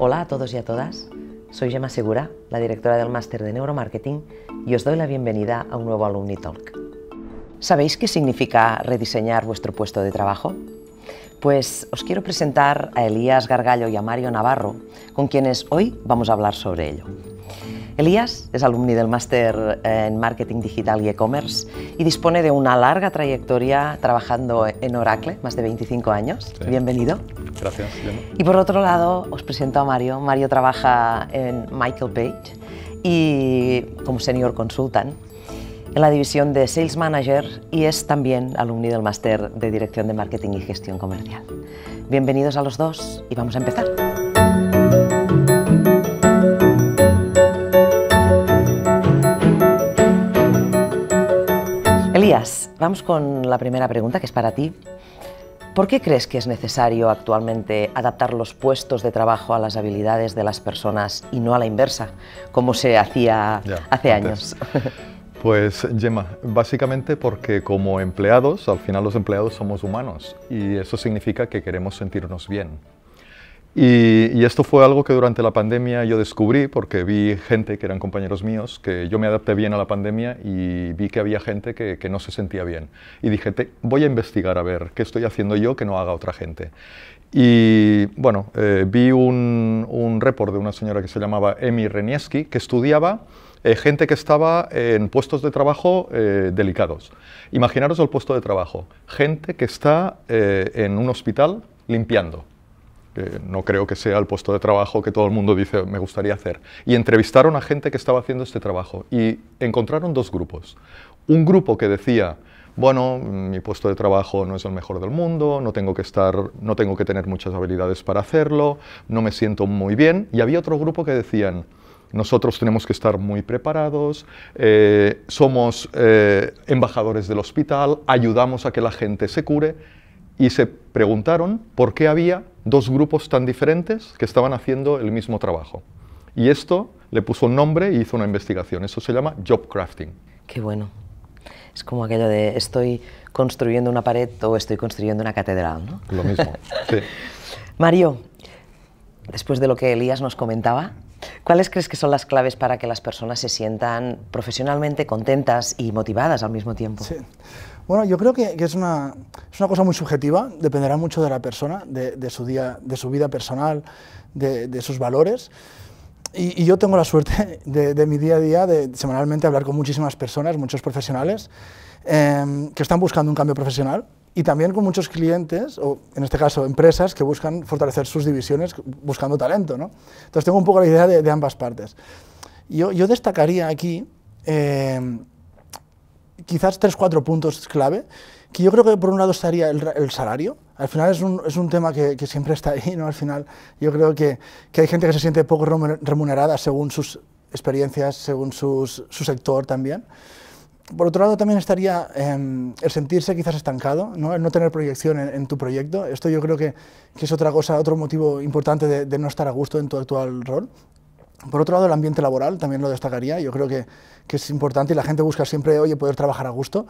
Hola a todos y a todas. Soy Gemma Segura, la directora del Máster de Neuromarketing, y os doy la bienvenida a un nuevo Alumni Talk. ¿Sabéis qué significa rediseñar vuestro puesto de trabajo? Pues os quiero presentar a Elías Gargallo y a Mario Navarro, con quienes hoy vamos a hablar sobre ello. Elías es alumni del máster en Marketing Digital y E-Commerce y dispone de una larga trayectoria trabajando en Oracle, más de 25 años. Bienvenido. Gracias. Y por otro lado, os presento a Mario. Mario trabaja en Michael Page y como senior consultant en la división de Sales Manager y es también alumni del máster de Dirección de Marketing y Gestión Comercial. Bienvenidos a los dos y vamos a empezar. vamos con la primera pregunta que es para ti. ¿Por qué crees que es necesario actualmente adaptar los puestos de trabajo a las habilidades de las personas y no a la inversa, como se hacía hace años? Pues Gemma, básicamente porque como empleados, al final los empleados somos humanos y eso significa que queremos sentirnos bien, y, esto fue algo que durante la pandemia yo descubrí porque vi gente que eran compañeros míos, que yo me adapté bien a la pandemia y vi que había gente que, no se sentía bien. Y dije, voy a investigar a ver qué estoy haciendo yo que no haga otra gente. Y bueno, eh, vi un, un report de una señora que se llamaba Emi Renieski, que estudiaba eh, gente que estaba en puestos de trabajo eh, delicados. Imaginaros el puesto de trabajo, gente que está en un hospital limpiando no creo que sea el puesto de trabajo que todo el mundo dice me gustaría hacer. Y entrevistaron a gente que estaba haciendo este trabajo y encontraron dos grupos. Un grupo que decía, bueno, mi puesto de trabajo no es el mejor del mundo, no tengo que no tengo que tener muchas habilidades para hacerlo, no me siento muy bien. Y había otro grupo que decían, nosotros tenemos que estar muy preparados, eh, somos eh, embajadores del hospital, ayudamos a que la gente se cure y se preguntaron por qué había dos grupos tan diferentes que estaban haciendo el mismo trabajo. Y esto le puso un nombre y hizo una investigación. Eso se llama job crafting. Qué bueno. Es como aquello de estoy construyendo una pared o estoy construyendo una catedral, ¿no? Lo mismo, Mario, después de lo que Elías nos comentaba, ¿cuáles crees que son las claves para que las personas se sientan profesionalmente contentas y motivadas al mismo tiempo? Sí. Bueno, yo creo que, es, una, es, una, cosa muy subjetiva, dependerá mucho de la persona, de, su, día, de su vida personal, de, sus valores. Y, yo tengo la suerte de, mi día a día, de semanalmente hablar con muchísimas personas, muchos profesionales, em, que están buscando un cambio profesional y también con muchos clientes, o en este caso empresas, que buscan fortalecer sus divisiones buscando talento. ¿no? Entonces tengo un poco la idea de, ambas partes. Yo, yo destacaría aquí... Em, quizás tres, cuatro puntos clave, que yo creo que por un lado estaría el, salario, al final es un, es un tema que, siempre está ahí, ¿no? Al final yo creo que, que hay gente que se siente poco remunerada según sus experiencias, según su sector también. Por otro lado, también estaría em, el sentirse quizás estancado, ¿no? el no tener proyección en, tu proyecto. Esto yo creo que, que, es otra cosa, otro motivo importante de, de no estar a gusto en tu actual rol. Por otro lado, el ambiente laboral también lo destacaría. Yo creo que, es importante y la gente busca siempre, oye, poder trabajar a gusto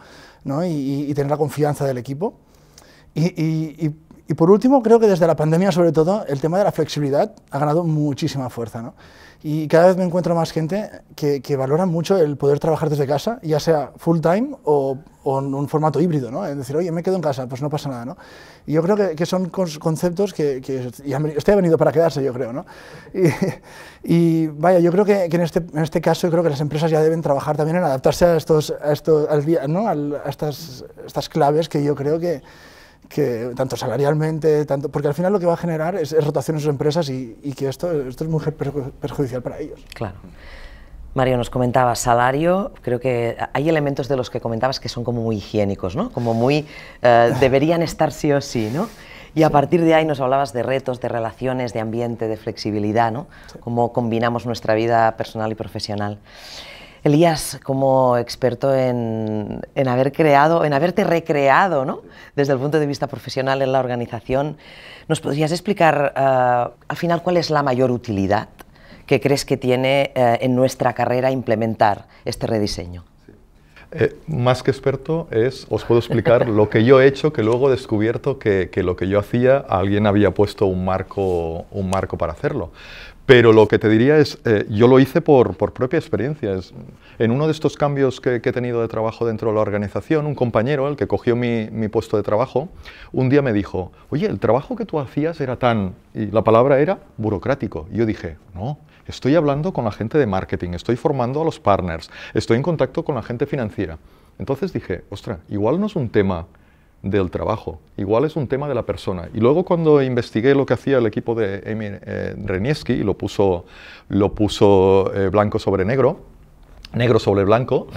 y, tener la confianza del equipo. Y por último, creo que desde la pandemia, sobre todo, el tema de la flexibilidad ha ganado muchísima fuerza. ¿no? Y cada vez me encuentro más gente que, valora mucho el poder trabajar desde casa, ya sea full time o, en un formato híbrido. ¿no? Es decir, oye, me quedo en casa, pues no pasa nada. ¿no? Y yo creo que, son conceptos que, que este ha venido para quedarse, yo creo. ¿no? Y, vaya, yo creo que, en, este, en este caso, yo creo que las empresas ya deben trabajar también en adaptarse a, estos, a, estos, a estas, estas claves que yo creo que tanto salarialmente, tanto, porque al final lo que va a generar es, rotación en sus empresas y, y, que esto, esto es muy perjudicial para ellos. Claro. Mario, nos comentabas salario, creo que hay elementos de los que comentabas que son como muy higiénicos, ¿no? Como muy, eh, deberían estar sí o sí, ¿no? Y a partir de ahí nos hablabas de retos, de relaciones, de ambiente, de flexibilidad, ¿no? Cómo combinamos nuestra vida personal y profesional. Elías, como experto en, haber creado, en haberte recreado, ¿no? Desde el punto de vista profesional en la organización, ¿nos podrías explicar eh, al final cuál es la mayor utilidad que crees que tiene eh, en nuestra carrera implementar este rediseño? Eh, más que experto es, os puedo explicar lo que yo he hecho, que luego he descubierto que, que, lo que yo hacía, alguien había puesto un marco, un marco para hacerlo. Pero lo que te diría es, eh, yo lo hice por, por propia experiencia. Es, en uno de estos cambios que, he tenido de trabajo dentro de la organización, un compañero, el que cogió mi, mi, puesto de trabajo, un día me dijo, oye, el trabajo que tú hacías era tan, y la palabra era burocrático. Y yo dije, no, estoy hablando con la gente de marketing, estoy formando a los partners, estoy en contacto con la gente financiera. Entonces dije, ostra, igual no es un tema del trabajo. Igual es un tema de la persona. Y luego cuando investigué lo que hacía el equipo de Amy eh, Renieski, y lo puso, lo puso eh, blanco sobre negro, negro sobre blanco,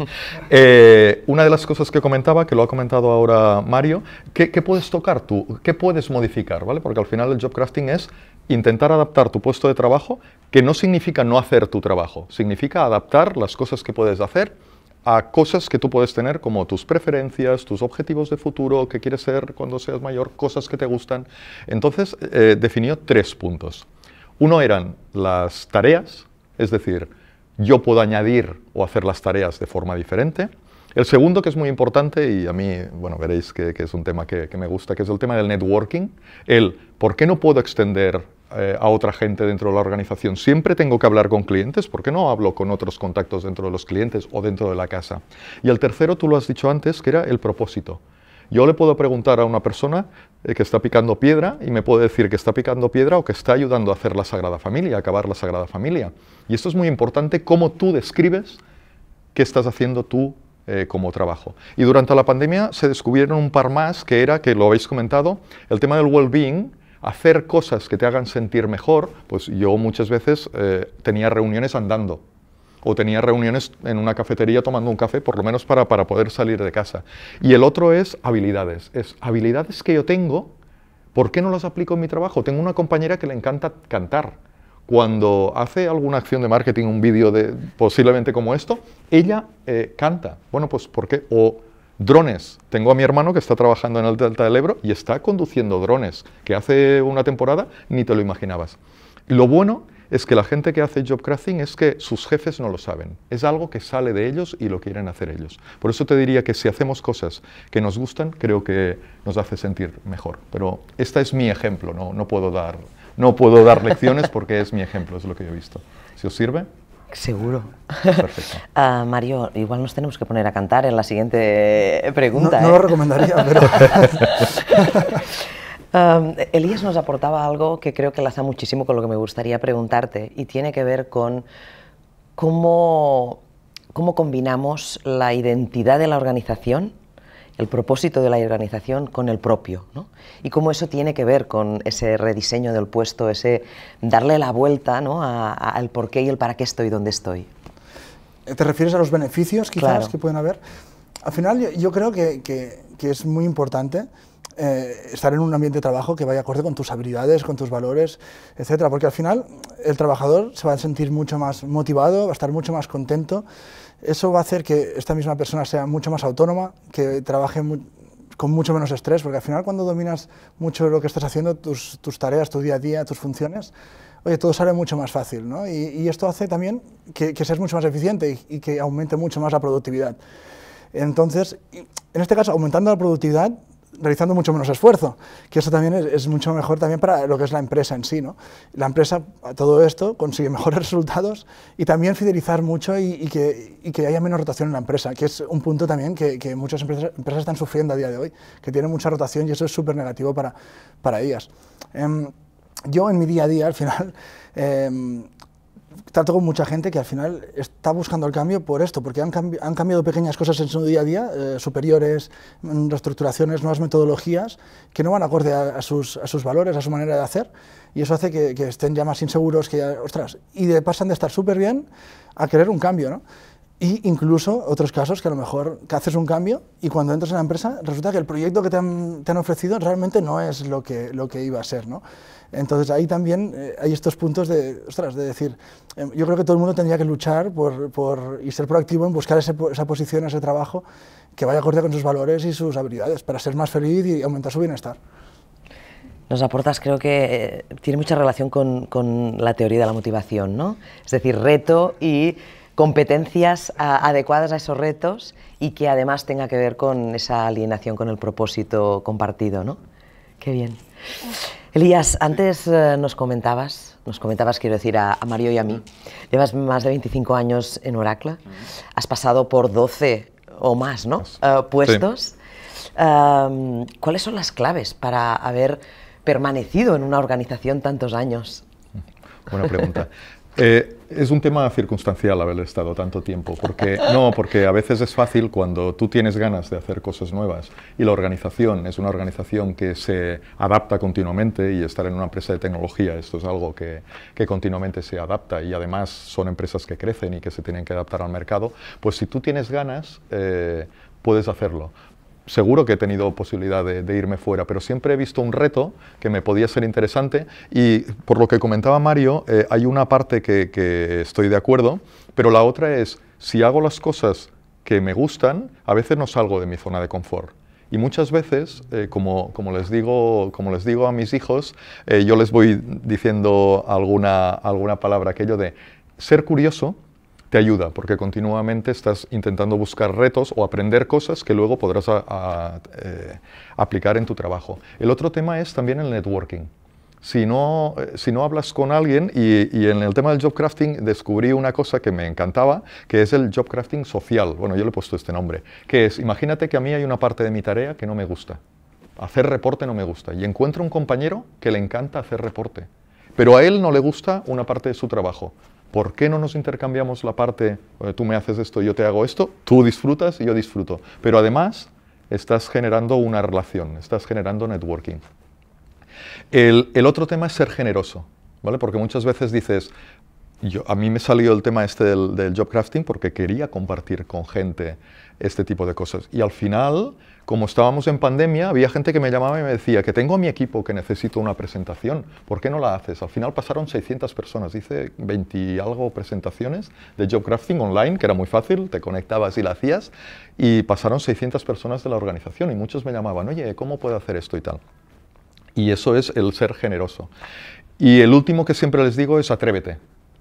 eh, una de las cosas que comentaba, que lo ha comentado ahora Mario, ¿qué, puedes tocar tú? ¿Qué puedes modificar? ¿vale? Porque al final el job crafting es intentar adaptar tu puesto de trabajo, que no significa no hacer tu trabajo, significa adaptar las cosas que puedes hacer a cosas que tú puedes tener como tus preferencias, tus objetivos de futuro, qué quieres ser cuando seas mayor, cosas que te gustan. Entonces eh, definió tres puntos. Uno eran las tareas, es decir, yo puedo añadir o hacer las tareas de forma diferente. El segundo, que es muy importante, y a mí, bueno, veréis que, es un tema que, que, me gusta, que es el tema del networking, el por qué no puedo extender eh, a otra gente dentro de la organización. Siempre tengo que hablar con clientes, ¿por qué no hablo con otros contactos dentro de los clientes o dentro de la casa? Y el tercero, tú lo has dicho antes, que era el propósito. Yo le puedo preguntar a una persona eh, que está picando piedra y me puede decir que está picando piedra o que está ayudando a hacer la Sagrada Familia, a acabar la Sagrada Familia. Y esto es muy importante, cómo tú describes qué estás haciendo tú eh, como trabajo. Y durante la pandemia se descubrieron un par más, que era, que lo habéis comentado, el tema del well-being, hacer cosas que te hagan sentir mejor, pues yo muchas veces eh, tenía reuniones andando o tenía reuniones en una cafetería tomando un café, por lo menos para, poder salir de casa. Y el otro es habilidades, es habilidades que yo tengo, ¿por qué no las aplico en mi trabajo? Tengo una compañera que le encanta cantar. Cuando hace alguna acción de marketing, un vídeo de posiblemente como esto, ella eh, canta. Bueno, pues ¿por qué? O Drones. Tengo a mi hermano que está trabajando en el Delta del Ebro y está conduciendo drones, que hace una temporada ni te lo imaginabas. Lo bueno es que la gente que hace job crafting es que sus jefes no lo saben. Es algo que sale de ellos y lo quieren hacer ellos. Por eso te diría que si hacemos cosas que nos gustan, creo que nos hace sentir mejor. Pero este es mi ejemplo, no, no puedo, dar, no puedo dar lecciones porque es mi ejemplo, es lo que yo he visto. ¿Si os sirve? Seguro. Perfecto. Ah, Mario, igual nos tenemos que poner a cantar en la siguiente eh, pregunta. No, ¿eh? lo recomendaría, pero... Elías nos aportaba algo que creo que laza muchísimo con lo que me gustaría preguntarte y tiene que ver con cómo, cómo combinamos la identidad de la organización el propósito de la organización con el propio, ¿no? Y cómo eso tiene que ver con ese rediseño del puesto, ese darle la vuelta al por qué y el para qué estoy donde estoy. Eh, ¿Te refieres a los beneficios quizás que pueden haber? Al final yo, creo que, es muy importante eh, estar en un ambiente de trabajo que vaya acorde con tus habilidades, con tus valores, etcétera, porque al final el trabajador se va a sentir mucho más motivado, va a estar mucho más contento, eso va a hacer que esta misma persona sea mucho más autónoma, que trabaje con mucho menos estrés, porque al final cuando dominas mucho lo que estás haciendo, tus, tareas, tu día a día, tus funciones, oye, todo sale mucho más fácil, ¿no? Y, esto hace también que, seas mucho más eficiente y que aumente mucho más la productividad. Entonces, en este caso, aumentando la productividad, realizando mucho menos esfuerzo, que eso también es, mucho mejor también para lo que es la empresa en sí. ¿no? La empresa, a todo esto, consigue mejores resultados y también fidelizar mucho y, que, que, haya menos rotación en la empresa, que es un punto también que, muchas empresas, empresas, están sufriendo a día de hoy, que tienen mucha rotación y eso es súper negativo para, para ellas. Em, yo en mi día a día, al final, em, trato con mucha gente que al final está buscando el cambio por esto, porque han, cambiado pequeñas cosas en su día a día, eh, superiores, mm, reestructuraciones, nuevas metodologías, que no van acorde a, sus, a, sus, valores, a su manera de hacer, y eso hace que, estén ya más inseguros, que ostras, y de, pasan de estar súper bien a querer un cambio, ¿no? Y incluso otros casos que a lo mejor que haces un cambio y cuando entras en la empresa resulta que el proyecto que te han, te han ofrecido realmente no es lo que, lo que iba a ser. ¿no? Entonces ahí también eh, hay estos puntos de, ostras, de decir, em, yo creo que todo el mundo tendría que luchar por, por y ser proactivo en buscar esa posición, ese trabajo que vaya acorde con sus valores y sus habilidades para ser más feliz y aumentar su bienestar. Nos aportas, creo que eh, tiene mucha relación con, con la teoría de la motivación, ¿no? Es decir, reto y competencias adecuadas a esos retos y que además tenga que ver con esa alienación, con el propósito compartido, ¿no? Qué bien. Elías, antes eh, nos comentabas, nos comentabas, quiero decir, a, Mario y a mí, llevas más de 25 años en Oracle, has pasado por 12 o más, ¿no? Eh, puestos. ¿Cuáles son las claves para haber permanecido en una organización tantos años? Buena pregunta. Eh, es un tema circunstancial haber estado tanto tiempo, porque no, porque a veces es fácil cuando tú tienes ganas de hacer cosas nuevas y la organización es una organización que se adapta continuamente y estar en una empresa de tecnología, esto es algo que, continuamente se adapta y además son empresas que crecen y que se tienen que adaptar al mercado, pues si tú tienes ganas, eh, puedes hacerlo seguro que he tenido posibilidad de, irme fuera, pero siempre he visto un reto que me podía ser interesante y por lo que comentaba Mario, eh, hay una parte que, estoy de acuerdo, pero la otra es, si hago las cosas que me gustan, a veces no salgo de mi zona de confort. Y muchas veces, eh, como, les digo, como les digo a mis hijos, eh, yo les voy diciendo alguna, alguna palabra, aquello de ser curioso te ayuda, porque continuamente estás intentando buscar retos o aprender cosas que luego podrás eh, aplicar en tu trabajo. El otro tema es también el networking. Si no, eh, si no hablas con alguien, y, y, en el tema del job crafting descubrí una cosa que me encantaba, que es el job crafting social. Bueno, yo le he puesto este nombre, que es, imagínate que a mí hay una parte de mi tarea que no me gusta. Hacer reporte no me gusta. Y encuentro un compañero que le encanta hacer reporte. Pero a él no le gusta una parte de su trabajo. ¿por qué no nos intercambiamos la parte, eh, tú me haces esto, yo te hago esto, tú disfrutas y yo disfruto? Pero además estás generando una relación, estás generando networking. El, otro tema es ser generoso, ¿vale? Porque muchas veces dices, a mí me salió el tema este del, job crafting porque quería compartir con gente este tipo de cosas. Y al final, como estábamos en pandemia, había gente que me llamaba y me decía que tengo a mi equipo, que necesito una presentación, ¿por qué no la haces? Al final pasaron 600 personas, hice 20 y algo presentaciones de job crafting online, que era muy fácil, te conectabas y la hacías, y pasaron 600 personas de la organización y muchos me llamaban, oye, ¿cómo puedo hacer esto y tal? Y eso es el ser generoso. Y el último que siempre les digo es atrévete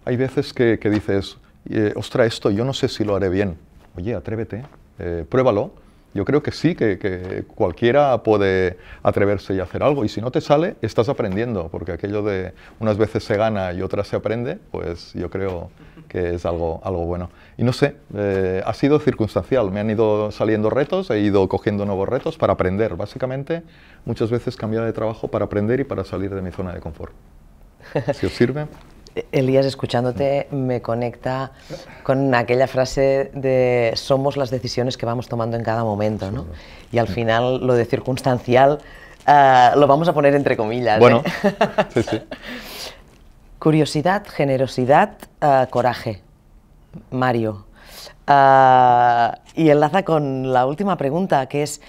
hay veces que, dices, eh, ostra, esto yo no sé si lo haré bien. Oye, atrévete, eh, pruébalo. Yo creo que sí, que, cualquiera puede atreverse y hacer algo. Y si no te sale, estás aprendiendo, porque aquello de unas veces se gana y otras se aprende, pues yo creo que es algo, algo bueno. Y no sé, eh, ha sido circunstancial. Me han ido saliendo retos, he ido cogiendo nuevos retos para aprender. Básicamente, muchas veces cambiar de trabajo para aprender y para salir de mi zona de confort. Si os sirve. Elías, escuchándote, me conecta con aquella frase de somos las decisiones que vamos tomando en cada momento, ¿no? Y al final lo de circunstancial ah, lo vamos a poner entre comillas. ¿eh? Bueno, sí, sí. Curiosidad, generosidad, ah, coraje. Mario. Ah, y enlaza con la última pregunta, que es,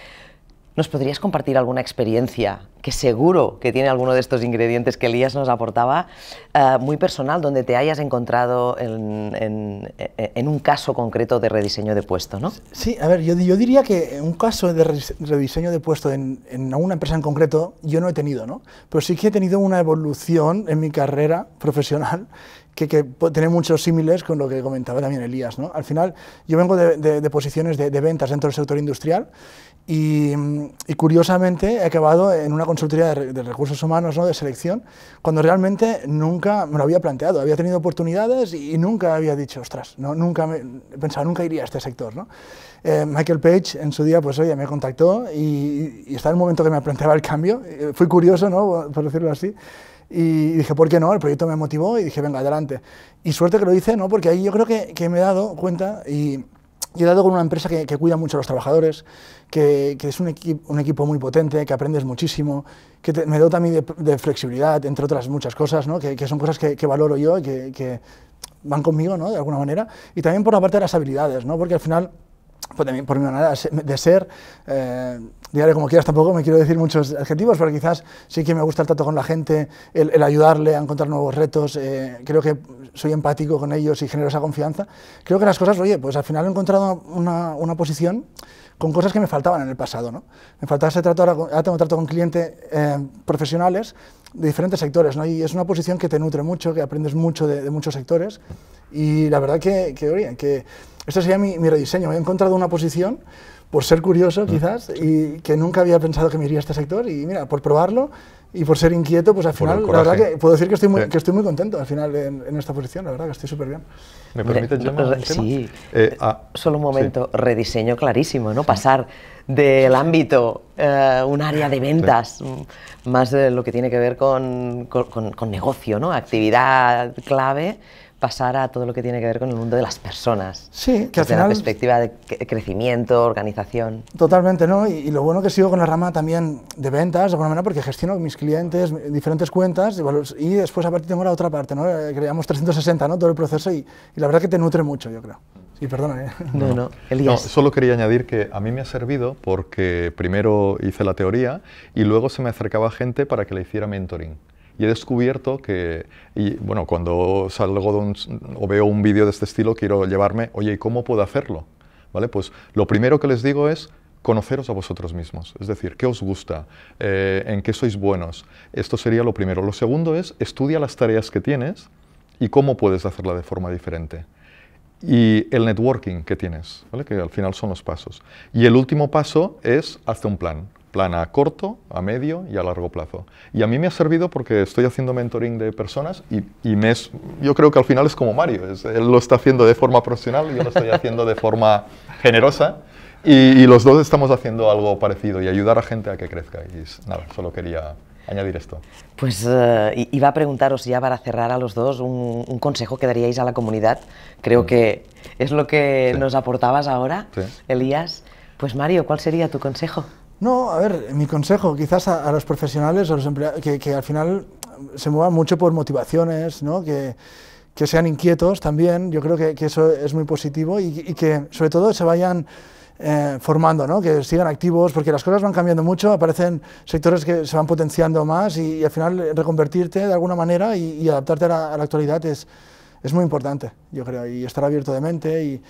¿Nos podrías compartir alguna experiencia que seguro que tiene alguno de estos ingredientes que Elías nos aportaba, eh, muy personal, donde te hayas encontrado eh, en, un caso concreto de rediseño de puesto? ¿no? Sí, a ver, yo, yo diría que un caso de rediseño de puesto en, una empresa en concreto yo no he tenido, ¿no? pero sí que he tenido una evolución en mi carrera profesional que, tiene muchos símiles con lo que comentaba también Elías. ¿no? Al final, yo vengo de, posiciones de, ventas dentro del sector industrial y, curiosamente he acabado en una consultoría de, recursos humanos, ¿no? de selección, cuando realmente nunca me lo había planteado. Había tenido oportunidades y, nunca había dicho, ostras, ¿no? nunca me, pensaba, nunca iría a este sector. ¿no? Eh, Michael Page en su día, pues oye, me contactó y, y, estaba en el momento que me planteaba el cambio. Eh, fui curioso, ¿no? por decirlo así. Y dije, ¿por qué no? El proyecto me motivó y dije, venga, adelante. Y suerte que lo hice, ¿no? Porque ahí yo creo que, me he dado cuenta y, he dado con una empresa que, cuida mucho a los trabajadores, que, es un, un, equipo muy potente, que aprendes muchísimo, que me dota también de, flexibilidad, entre otras muchas cosas, Que, son cosas que, valoro yo y que, van conmigo, ¿no? De alguna manera. Y también por la parte de las habilidades, ¿no? Porque al final, pues por, mi, por manera de ser, eh, Diario como quieras, tampoco me quiero decir muchos adjetivos, pero quizás sí que me gusta el trato con la gente, el, ayudarle a encontrar nuevos retos, eh, creo que soy empático con ellos y genero esa confianza. Creo que las cosas, oye, pues al final he encontrado una, posición con cosas que me faltaban en el pasado. ¿no? Me faltaba ese trato, ahora, tengo trato con clientes eh, profesionales de diferentes sectores, ¿no? y es una posición que te nutre mucho, que aprendes mucho de, muchos sectores, y la verdad que, que, oye, que este sería mi, mi rediseño, he encontrado una posición por ser curioso ah. quizás y que nunca había pensado que me iría a este sector y mira, por probarlo y por ser inquieto, pues al final, la verdad que puedo decir que estoy muy, que estoy muy contento al final en, esta posición, la verdad que estoy súper bien. ¿Me permite, llamar? Sí, eh, eh, ah, eh, solo un momento, rediseño clarísimo, ¿no? Pasar del ámbito, un área de ventas, mm, más de lo que tiene que ver con, con negocio, ¿no? Actividad clave pasar a todo lo que tiene que ver con el mundo de las personas. Sí, que desde la perspectiva de crecimiento, organización. Totalmente, ¿no? Y, lo bueno que sigo con la rama también de ventas, de alguna manera, porque gestiono mis clientes, diferentes cuentas, y, después a después aparte tengo la otra parte, ¿no? Eh, creamos 360, ¿no? Todo el proceso, y, la verdad que te nutre mucho, yo creo. Y perdona, ¿eh? No, No, solo quería añadir que a mí me ha servido porque primero hice la teoría y luego se me acercaba gente para que le hiciera mentoring y he descubierto que, bueno, cuando salgo o veo un vídeo de este estilo, quiero llevarme, oye, ¿y cómo puedo hacerlo? ¿Vale? Pues lo primero que les digo es conoceros a vosotros mismos, es decir, qué os gusta, eh, en qué sois buenos. Esto sería lo primero. Lo segundo es estudia las tareas que tienes y cómo puedes hacerla de forma diferente. Y el networking que tienes, ¿vale? que al final son los pasos. Y el último paso es hacer un plan. Plana a corto, a medio y a largo plazo. Y a mí me ha servido porque estoy haciendo mentoring de personas y, yo creo que al final es como Mario, él lo está haciendo de forma profesional y yo lo estoy haciendo de forma generosa y, los dos estamos haciendo algo parecido y ayudar a gente a que crezca. Y nada, solo quería añadir esto. Pues eh, iba a preguntaros ya para cerrar a los dos un, consejo que daríais a la comunidad. Creo mm. que es lo que nos aportabas ahora, Elías. Pues Mario, ¿cuál sería tu consejo? No, a ver, mi consejo quizás a, los profesionales, a los empleados, que, al final se muevan mucho por motivaciones, ¿no? que, sean inquietos también, yo creo que, eso es muy positivo y, que sobre todo se vayan eh, formando, ¿no? que sigan activos, porque las cosas van cambiando mucho, aparecen sectores que se van potenciando más y, al final reconvertirte de alguna manera y, adaptarte a la actualidad es es muy importante, yo creo, y estar abierto de mente. Y,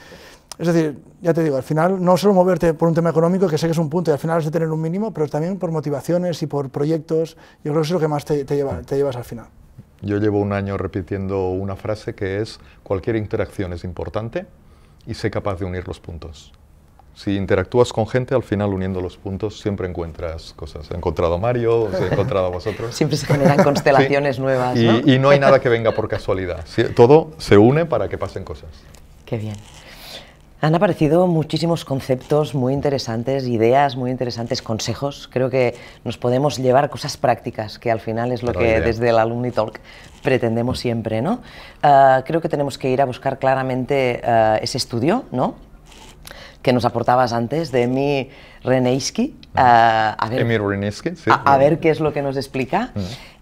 es decir, ya te digo, al final no solo moverte por un tema económico, que sé que es un punto y al final es de tener un mínimo, pero también por motivaciones y por proyectos. Yo creo que es lo que más te llevas al final. Yo llevo un año repitiendo una frase que es cualquier interacción es importante y sé capaz de unir los puntos si interactúas con gente, al final uniendo los puntos siempre encuentras cosas. He encontrado a Mario, os he encontrado a vosotros. Siempre se generan constelaciones nuevas. Y, no hay nada que venga por casualidad. Todo se une para que pasen cosas. Qué bien. Han aparecido muchísimos conceptos muy interesantes, ideas muy interesantes, consejos. Creo que nos podemos llevar cosas prácticas, que al final es lo que desde el Alumni Talk pretendemos siempre, ¿no? Ah, creo que tenemos que ir a buscar claramente ah, ese estudio, ¿no? que nos aportabas antes de Emi Reneisky. Eh, a ver, A, ver qué es lo que nos explica.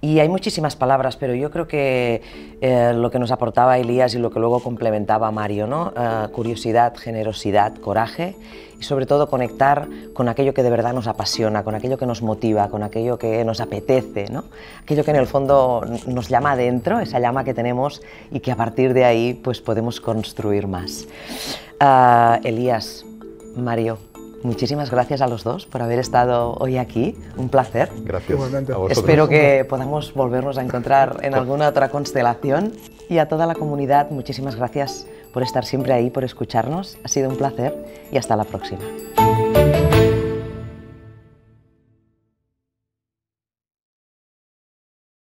Y hay muchísimas palabras, pero yo creo que eh, lo que nos aportaba Elías y lo que luego complementaba Mario, ¿no? Eh, curiosidad, generosidad, coraje y sobre todo conectar con aquello que de verdad nos apasiona, con aquello que nos motiva, con aquello que nos apetece, ¿no? Aquello que en el fondo nos llama adentro, esa llama que tenemos y que a partir de ahí pues podemos construir más. Elías, Mario, muchísimas gracias a los dos por haber estado hoy aquí. Un placer. Gracias. Espero que podamos volvernos a encontrar en alguna otra constelación. Y a toda la comunidad, muchísimas gracias por estar siempre ahí, por escucharnos. Ha sido un placer y hasta la próxima.